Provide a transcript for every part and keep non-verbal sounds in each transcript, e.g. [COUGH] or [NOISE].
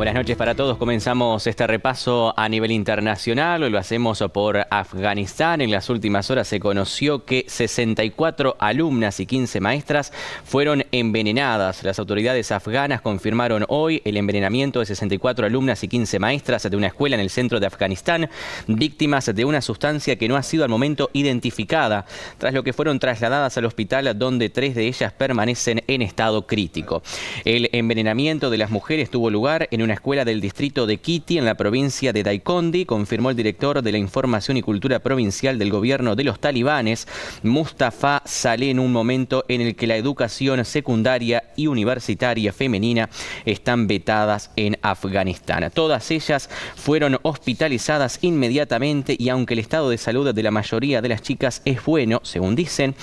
Buenas noches para todos. Comenzamos este repaso a nivel internacional. Lo hacemos por Afganistán. En las últimas horas se conoció que 64 alumnas y 15 maestras fueron envenenadas. Las autoridades afganas confirmaron hoy el envenenamiento de 64 alumnas y 15 maestras de una escuela en el centro de Afganistán, víctimas de una sustancia que no ha sido al momento identificada, tras lo que fueron trasladadas al hospital donde tres de ellas permanecen en estado crítico. El envenenamiento de las mujeres tuvo lugar en una escuela del distrito de Kiti en la provincia de Daikondi, confirmó el director de la Información y Cultura Provincial del gobierno de los talibanes, Mustafa Saleh, en un momento en el que la educación secundaria y universitaria femenina están vetadas en Afganistán. Todas ellas fueron hospitalizadas inmediatamente y aunque el estado de salud de la mayoría de las chicas es bueno, según dicen,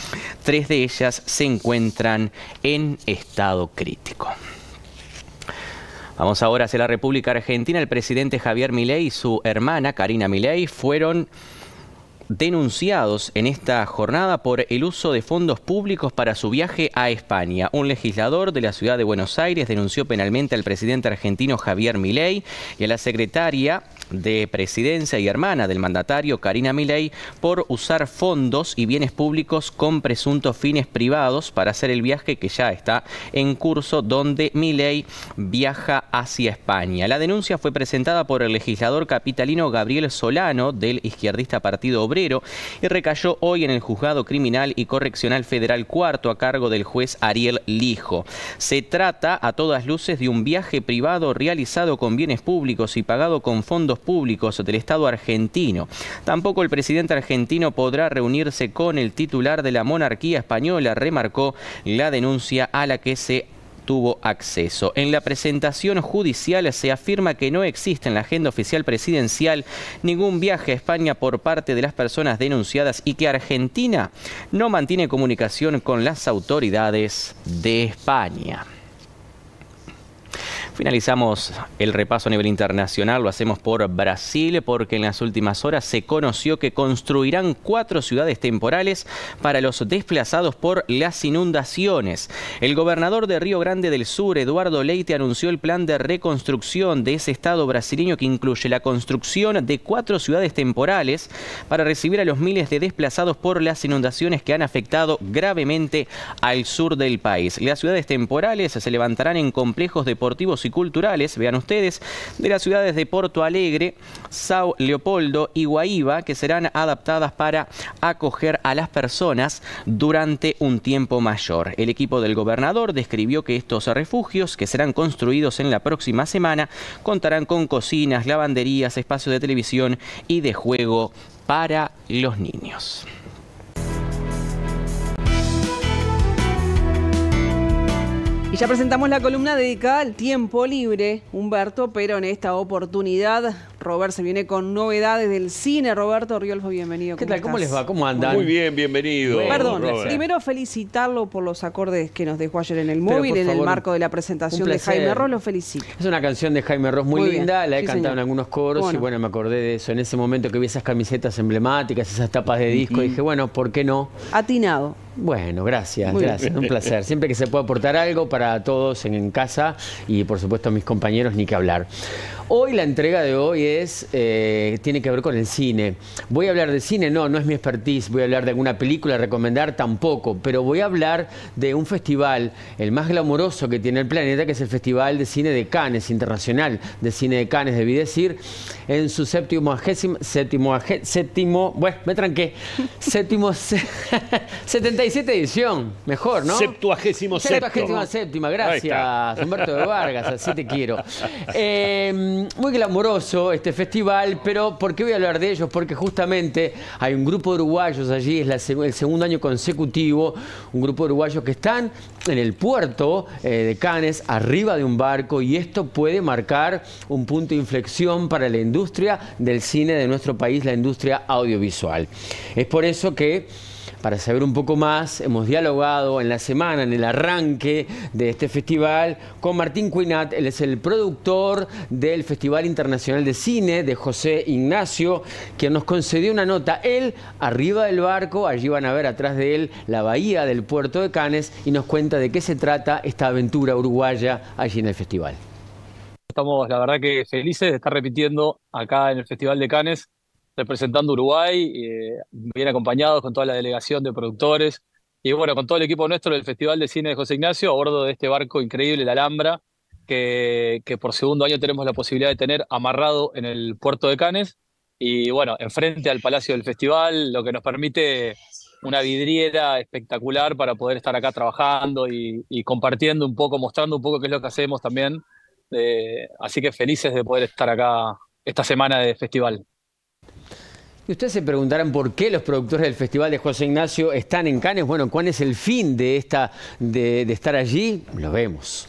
tres de ellas se encuentran en estado crítico. Vamos ahora hacia la República Argentina. El presidente Javier Milei y su hermana Karina Milei fueron denunciados en esta jornada por el uso de fondos públicos para su viaje a España. Un legislador de la ciudad de Buenos Aires denunció penalmente al presidente argentino Javier Milei y a la secretaria de presidencia y hermana del mandatario Karina Milei por usar fondos y bienes públicos con presuntos fines privados para hacer el viaje que ya está en curso donde Milei viaja hacia España. La denuncia fue presentada por el legislador capitalino Gabriel Solano del izquierdista Partido Obrero y recayó hoy en el juzgado criminal y correccional federal cuarto a cargo del juez Ariel Lijo. Se trata a todas luces de un viaje privado realizado con bienes públicos y pagado con fondos públicos del Estado argentino. Tampoco el presidente argentino podrá reunirse con el titular de la monarquía española, remarcó la denuncia a la que se tuvo acceso. En la presentación judicial se afirma que no existe en la agenda oficial presidencial ningún viaje a España por parte de las personas denunciadas y que Argentina no mantiene comunicación con las autoridades de España. Finalizamos el repaso a nivel internacional, lo hacemos por Brasil, porque en las últimas horas se conoció que construirán cuatro ciudades temporales para los desplazados por las inundaciones. El gobernador de Río Grande del Sur, Eduardo Leite, anunció el plan de reconstrucción de ese estado brasileño que incluye la construcción de cuatro ciudades temporales para recibir a los miles de desplazados por las inundaciones que han afectado gravemente al sur del país. Las ciudades temporales se levantarán en complejos deportivos culturales, vean ustedes, de las ciudades de Porto Alegre, Sao Leopoldo y Guaíba, que serán adaptadas para acoger a las personas durante un tiempo mayor. El equipo del gobernador describió que estos refugios, que serán construidos en la próxima semana, contarán con cocinas, lavanderías, espacios de televisión y de juego para los niños. Y ya presentamos la columna dedicada al tiempo libre, Humberto, pero en esta oportunidad Robert se viene con novedades del cine. Roberto Riolfo, bienvenido. ¿Qué tal? ¿Cómo les va? ¿Cómo andan? Muy bien, bienvenido. Perdón, primero felicitarlo por los acordes que nos dejó ayer en el móvil, en el marco de la presentación de Jaime Ross, lo felicito. Es una canción de Jaime Ross muy, linda, la he cantado en algunos coros y bueno, me acordé de eso. En ese momento que vi esas camisetas emblemáticas, esas tapas de disco, dije, bueno, ¿por qué no? Atinado. Bueno, gracias, gracias. Un placer. Siempre que se pueda aportar algo para todos en, casa y por supuesto a mis compañeros, ni que hablar. Hoy la entrega de hoy es eh, tiene que ver con el cine. Voy a hablar de cine, no, no es mi expertise. Voy a hablar de alguna película, recomendar tampoco, pero voy a hablar de un festival, el más glamoroso que tiene el planeta, que es el Festival de Cine de Cannes, Internacional de Cine de Cannes, debí decir, en su séptimo, séptimo, séptimo, bueno, me tranqué, séptimo, 70 [LAUGHS] edición, mejor, ¿no? 77. séptima, gracias, Humberto de Vargas, así te quiero. [LAUGHS] Em, muy glamoroso este festival, pero ¿por qué voy a hablar de ellos? Porque justamente hay un grupo de uruguayos allí, es el segundo año consecutivo, un grupo de uruguayos que están en el puerto eh, de Canes, arriba de un barco, y esto puede marcar un punto de inflexión para la industria del cine de nuestro país, la industria audiovisual. Es por eso que para saber un poco más, hemos dialogado en la semana, en el arranque de este festival, con Martín Cuinat. Él es el productor del Festival Internacional de Cine de José Ignacio, quien nos concedió una nota. Él, arriba del barco, allí van a ver atrás de él la bahía del puerto de Canes y nos cuenta de qué se trata esta aventura uruguaya allí en el festival. Estamos, la verdad, que felices de estar repitiendo acá en el Festival de Canes representando Uruguay, eh, bien acompañados con toda la delegación de productores y bueno, con todo el equipo nuestro del Festival de Cine de José Ignacio a bordo de este barco increíble, la Alhambra, que, por segundo año tenemos la posibilidad de tener amarrado en el puerto de Canes y bueno, enfrente al Palacio del Festival, lo que nos permite una vidriera espectacular para poder estar acá trabajando y, compartiendo un poco, mostrando un poco qué es lo que hacemos también. Eh, así que felices de poder estar acá esta semana de festival. Y ustedes se preguntarán por qué los productores del Festival de José Ignacio están en Cannes. Bueno, ¿cuál es el fin de, esta, de, estar allí? Lo vemos.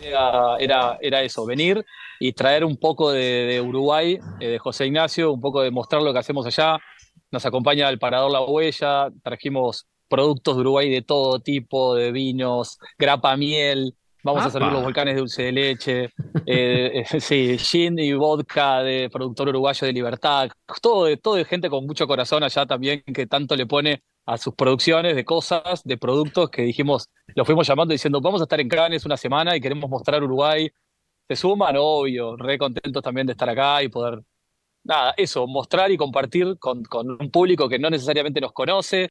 Era, eso, venir y traer un poco de, Uruguay, eh, de José Ignacio, un poco de mostrar lo que hacemos allá. Nos acompaña el Parador La Huella, trajimos productos de Uruguay de todo tipo, de vinos, grapa miel, Vamos a ah, salir los volcanes de dulce de leche, eh, [LAUGHS] sí, gin y vodka de productor uruguayo de Libertad, todo de, gente con mucho corazón allá también que tanto le pone a sus producciones de cosas, de productos que dijimos, los fuimos llamando diciendo, vamos a estar en Cannes una semana y queremos mostrar Uruguay. Se suman, obvio, re contentos también de estar acá y poder, nada, eso, mostrar y compartir con, con un público que no necesariamente nos conoce,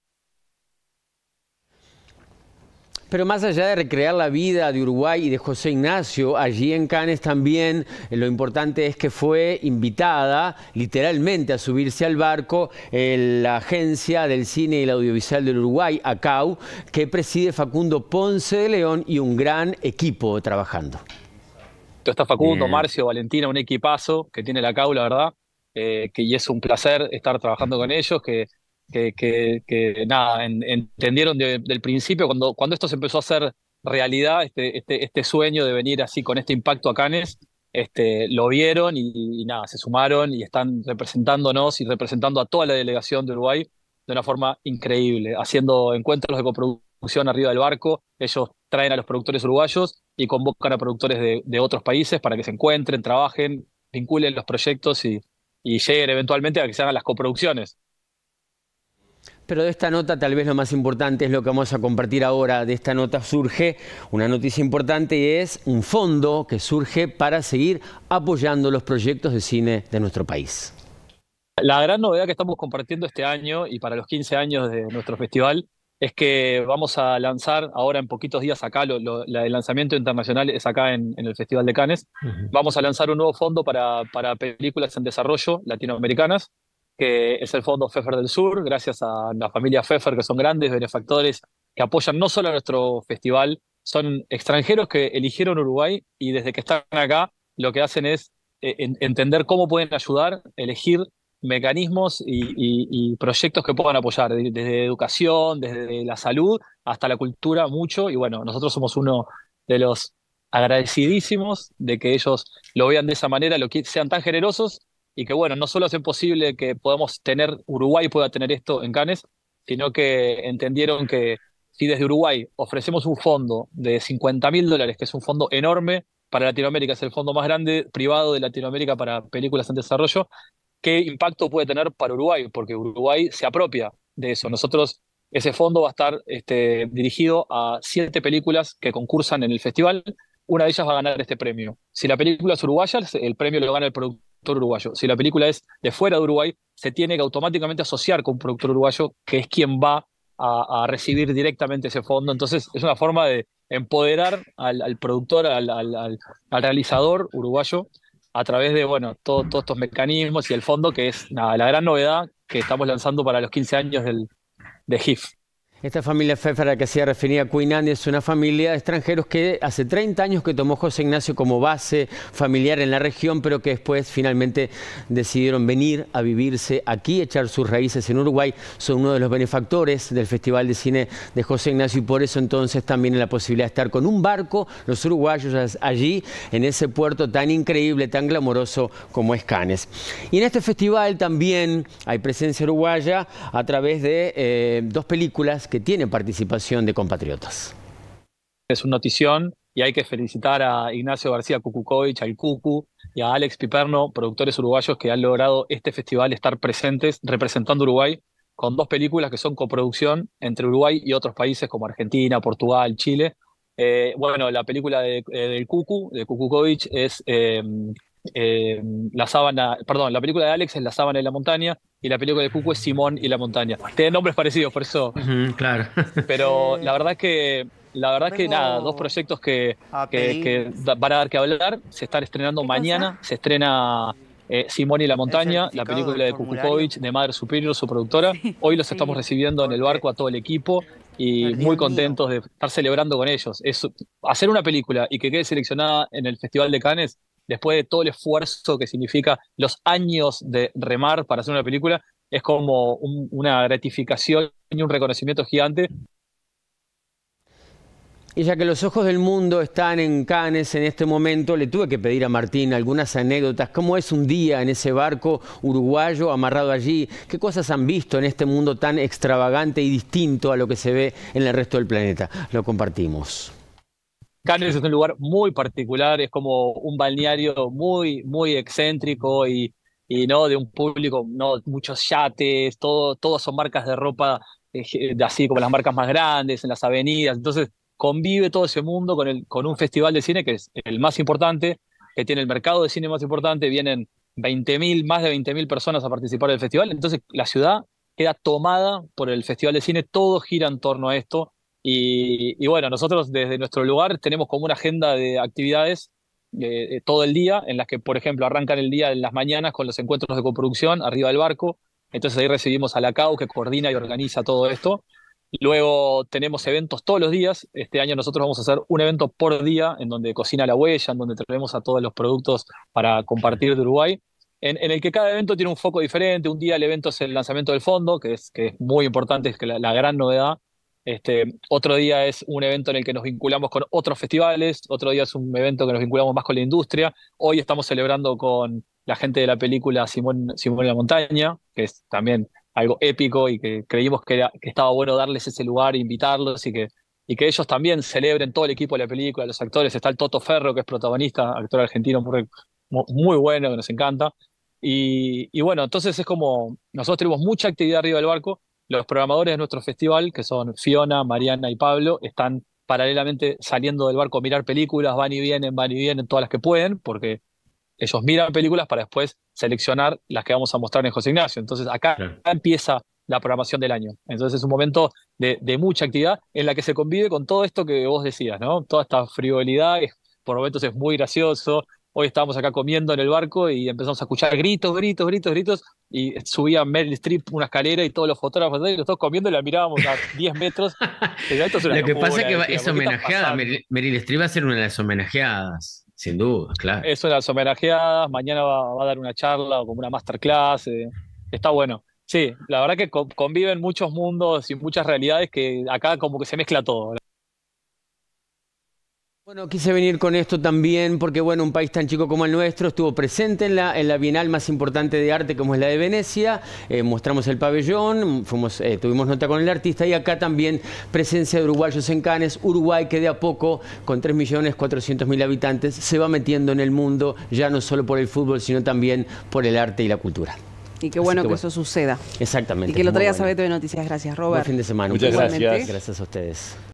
pero más allá de recrear la vida de Uruguay y de José Ignacio, allí en Cannes también eh, lo importante es que fue invitada literalmente a subirse al barco eh, la Agencia del Cine y la Audiovisual del Uruguay, ACAU, que preside Facundo Ponce de León y un gran equipo trabajando. Estás Facundo, Marcio, Valentina, un equipazo que tiene la ACAU, la verdad, eh, que, y es un placer estar trabajando con ellos, que que, nada, entendieron del principio, cuando, cuando esto se empezó a hacer realidad, este, este, este sueño de venir así con este impacto a Canes este, lo vieron y, nada, se sumaron y están representándonos y representando a toda la delegación de Uruguay de una forma increíble, haciendo encuentros de coproducción arriba del barco, ellos traen a los productores uruguayos y convocan a productores de, otros países para que se encuentren, trabajen, vinculen los proyectos y, y lleguen eventualmente a que se hagan las coproducciones, pero de esta nota tal vez lo más importante es lo que vamos a compartir ahora. De esta nota surge una noticia importante y es un fondo que surge para seguir apoyando los proyectos de cine de nuestro país. La gran novedad que estamos compartiendo este año y para los 15 años de nuestro festival es que vamos a lanzar ahora en poquitos días acá, el lanzamiento internacional es acá en, el Festival de Cannes, vamos a lanzar un nuevo fondo para películas en desarrollo latinoamericanas que es el Fondo Fefer del Sur, gracias a la familia Fefer, que son grandes benefactores que apoyan no solo a nuestro festival, son extranjeros que eligieron Uruguay y desde que están acá lo que hacen es eh, entender cómo pueden ayudar, elegir mecanismos y, y, proyectos que puedan apoyar, desde educación, desde la salud hasta la cultura, mucho. Y bueno, nosotros somos uno de los agradecidísimos de que ellos lo vean de esa manera, lo que sean tan generosos y que bueno, no solo hacen posible que podamos tener, Uruguay pueda tener esto en Cannes, sino que entendieron que si desde Uruguay ofrecemos un fondo de 50 mil dólares, que es un fondo enorme para Latinoamérica, es el fondo más grande privado de Latinoamérica para películas en desarrollo, ¿qué impacto puede tener para Uruguay? Porque Uruguay se apropia de eso. Nosotros, ese fondo va a estar este, dirigido a siete películas que concursan en el festival. Una de ellas va a ganar este premio. Si la película es uruguaya, el premio lo gana el productor uruguayo. Si la película es de fuera de Uruguay, se tiene que automáticamente asociar con un productor uruguayo, que es quien va a, recibir directamente ese fondo. Entonces, es una forma de empoderar al, productor, al, realizador uruguayo, a través de bueno, todos estos mecanismos y el fondo, que es la gran novedad que estamos lanzando para los 15 años del, de GIF. Esta familia Pfeffer a la que hacía refería Queen es una familia de extranjeros que hace 30 años que tomó José Ignacio como base familiar en la región, pero que después finalmente decidieron venir a vivirse aquí, echar sus raíces en Uruguay. Son uno de los benefactores del Festival de Cine de José Ignacio y por eso entonces también la posibilidad de estar con un barco, los uruguayos allí, en ese puerto tan increíble, tan glamoroso como es Canes. Y en este festival también hay presencia uruguaya a través de eh, dos películas que tiene participación de compatriotas. Es una notición y hay que felicitar a Ignacio García Cucucovich, al Cucu y a Alex Piperno, productores uruguayos que han logrado este festival estar presentes representando Uruguay con dos películas que son coproducción entre Uruguay y otros países como Argentina, Portugal, Chile. Eh, bueno, la película eh, del Cucu, de Cucucovich, es eh, eh, la sábana, perdón, la película de Alex es La sábana y la montaña y la película de Cucu es Simón y la montaña. Tienen nombres parecidos, por eso. claro. [LAUGHS] Pero la verdad es que la verdad que nada, dos proyectos que, que, van a dar que hablar, se están estrenando mañana, se estrena eh, Simón y la montaña, la película de Kukukovich, de Madre Superior, su productora. Hoy los estamos recibiendo en el barco a todo el equipo y muy contentos de estar celebrando con ellos. Es, hacer una película y que quede seleccionada en el Festival de Cannes después de todo el esfuerzo que significa los años de remar para hacer una película, es como una gratificación y un reconocimiento gigante. Y ya que los ojos del mundo están en Cannes en este momento, le tuve que pedir a Martín algunas anécdotas. ¿Cómo es un día en ese barco uruguayo amarrado allí? ¿Qué cosas han visto en este mundo tan extravagante y distinto a lo que se ve en el resto del planeta? Lo compartimos. Cannes es un lugar muy particular, es como un balneario muy, muy excéntrico y, y no de un público, no muchos yates, todo, todos son marcas de ropa así como las marcas más grandes en las avenidas. Entonces convive todo ese mundo con, el, con un festival de cine que es el más importante, que tiene el mercado de cine más importante, vienen 20.000, más de 20.000 personas a participar del festival. Entonces la ciudad queda tomada por el festival de cine, todo gira en torno a esto y, bueno, nosotros desde nuestro lugar tenemos como una agenda de actividades eh, eh, todo el día, en las que, por ejemplo, arrancan el día en las mañanas con los encuentros de coproducción arriba del barco. Entonces ahí recibimos a la CAU que coordina y organiza todo esto. Luego tenemos eventos todos los días. Este año nosotros vamos a hacer un evento por día en donde cocina la huella, en donde traemos a todos los productos para compartir de Uruguay. En, el que cada evento tiene un foco diferente. Un día el evento es el lanzamiento del fondo, que es, que es muy importante, es que la gran novedad este, otro día es un evento en el que nos vinculamos con otros festivales, otro día es un evento que nos vinculamos más con la industria. Hoy estamos celebrando con la gente de la película Simón, Simón la Montaña, que es también algo épico y que creímos que, estaba bueno darles ese lugar, invitarlos y que, y que ellos también celebren todo el equipo de la película, los actores. Está el Toto Ferro, que es protagonista, actor argentino muy, bueno, que nos encanta. Y, y bueno, entonces es como, nosotros tenemos mucha actividad arriba del barco, los programadores de nuestro festival, que son Fiona, Mariana y Pablo, están paralelamente saliendo del barco a mirar películas, van y vienen, van y vienen, todas las que pueden, porque ellos miran películas para después seleccionar las que vamos a mostrar en José Ignacio. Entonces acá empieza la programación del año. Entonces es un momento de, mucha actividad en la que se convive con todo esto que vos decías, ¿no? Toda esta frivolidad, por momentos es muy gracioso. Hoy estábamos acá comiendo en el barco y empezamos a escuchar gritos, gritos, gritos, gritos, y subía Meryl Streep una escalera y todos los fotógrafos y los dos comiendo y la mirábamos a 10 [LAUGHS] metros. Lo que pasa es que es homenajeada, Meryl, Streep va a ser una de las homenajeadas, sin duda, claro. Es una de las homenajeadas, mañana va, a dar una charla o como una masterclass, eh, está bueno. Sí, la verdad que conviven muchos mundos y muchas realidades que acá como que se mezcla todo. Bueno, quise venir con esto también porque, bueno, un país tan chico como el nuestro estuvo presente en la, en la Bienal más importante de arte como es la de Venecia, eh, mostramos el pabellón, fuimos, eh, tuvimos nota con el artista y acá también presencia de uruguayos en Canes. Uruguay que de a poco, con millones mil habitantes, se va metiendo en el mundo, ya no solo por el fútbol, sino también por el arte y la cultura. Y qué bueno que, eso suceda. Exactamente. Y que lo traiga a de Noticias. Gracias, Robert. Buen fin de semana. Muchas gracias. Gracias a ustedes.